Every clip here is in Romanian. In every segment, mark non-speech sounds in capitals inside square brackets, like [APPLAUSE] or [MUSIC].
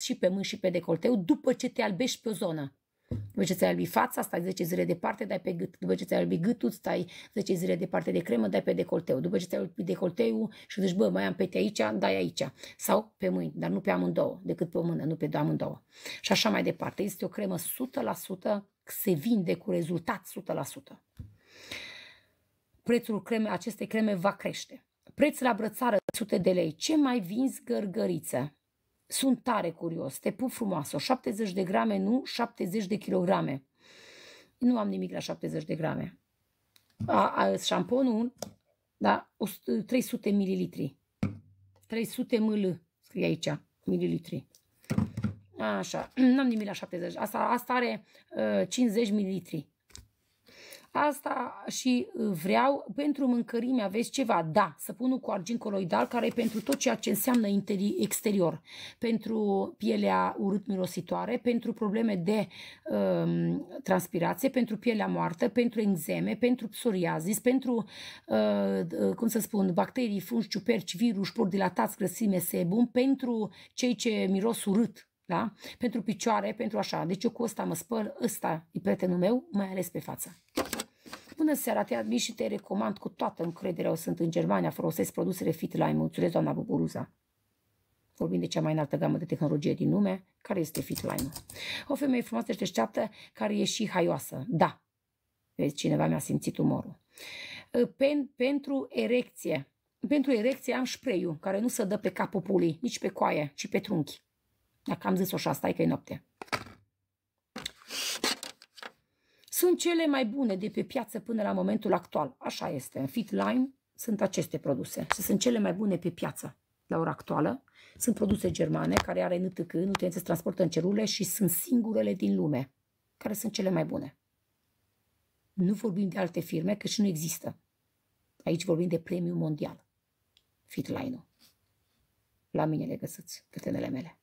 și pe mâini și pe decolteu după ce te albești pe o zonă. După ce ți-ai albit fața, stai 10 zile departe, dai pe gât. După ce ți-ai albit gâtul, stai 10 zile departe de cremă, dai pe decolteu. După ce ți-ai albit decolteu și zici, bă, mai am pete aici, dai aici. Sau pe mâini, dar nu pe amândouă, decât pe o mână, nu pe două amândouă. Și așa mai departe. Este o cremă 100%, se vinde cu rezultat 100%. Prețul creme, acestei creme va crește. Preț la brățară, 100 de lei. Ce mai vinzi gărgăriță? Sunt tare curios, te pup frumoasă, 70 de grame, nu 70 de kilograme. Nu am nimic la 70 de grame. A, a, șamponul, da, 300 mililitri. 300 ml, scrie aici, mililitri. Așa, [CLEARS THROAT] n-am nimic la 70. Asta, asta are uh, 50 mililitri. Asta și uh, vreau pentru mâncărime aveți ceva, da, săpunul cu argint coloidal care e pentru tot ceea ce înseamnă exterior, pentru pielea urât-mirositoare, pentru probleme de um, transpirație, pentru pielea moartă, pentru enzeme, pentru psoriazis, pentru, uh, cum să spun, bacterii, fungi, ciuperci, virus, por dilatați, grăsime, sebum, pentru cei ce miros urât, da? Pentru picioare, pentru așa. Deci eu cu ăsta mă spăl, ăsta e prietenul meu, mai ales pe față. Bună seara, te admir și te recomand cu toată încrederea. O sunt în Germania, folosesc produsele FitLine. Mulțumesc, doamna Buburuza. Vorbim de cea mai înaltă gamă de tehnologie din lume, care este FitLine. O femeie frumoasă și deșteaptă, care e și haioasă. Da. Vezi, cineva mi-a simțit umorul. Ă, pen, pentru erecție. Pentru erecție am spray care nu se dă pe capul pulii, nici pe coaie, ci pe trunchi. Dacă am zis-o și asta, e că e noapte sunt cele mai bune de pe piață până la momentul actual. Așa este. În Fit Lime sunt aceste produse și sunt cele mai bune pe piață la ora actuală. Sunt produse germane care are NTC, nutrienți se transportă în cerule și sunt singurele din lume care sunt cele mai bune. Nu vorbim de alte firme, că și nu există. Aici vorbim de premiu mondial. Fitline-ul. La mine le găsiți, cătenele mele.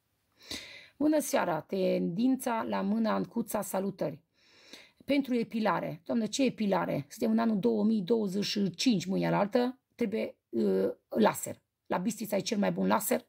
Bună seara! Tendința la mâna în cuța salutări pentru epilare. Doamne, ce epilare? Suntem în anul 2025, mâine la altă, trebuie uh, laser. La Bistrița e cel mai bun laser